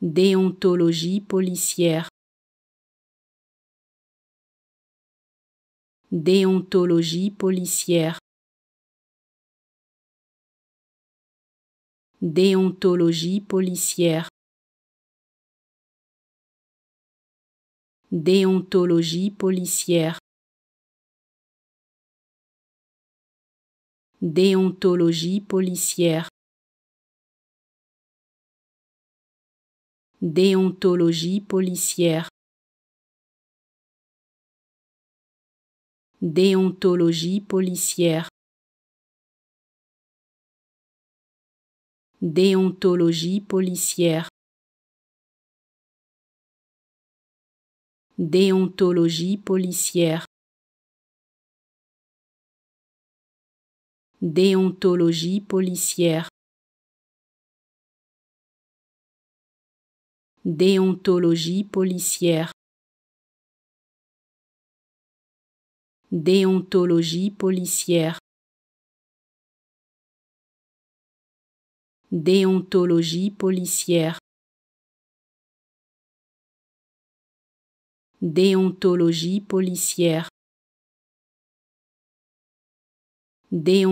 Déontologie policière. Déontologie policière. Déontologie policière. Déontologie policière. Déontologie policière. Déontologie policière. Déontologie policière. Déontologie policière. Déontologie policière. Déontologie policière. Déontologie policière. Déontologie policière. Déontologie policière. Déontologie policière.